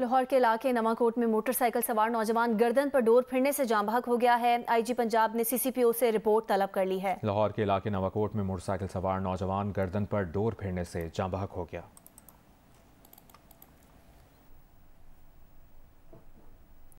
लाहौर के इलाके नवाकोट में मोटरसाइकिल सवार नौजवान गर्दन पर डोर फिरने से जामबहक हो गया है आईजी पंजाब ने सीसीपीओ से रिपोर्ट तलब कर ली है लाहौर के इलाके नवाकोट में मोटरसाइकिल सवार नौजवान गर्दन पर डोर फिरने से जामबहक हो गया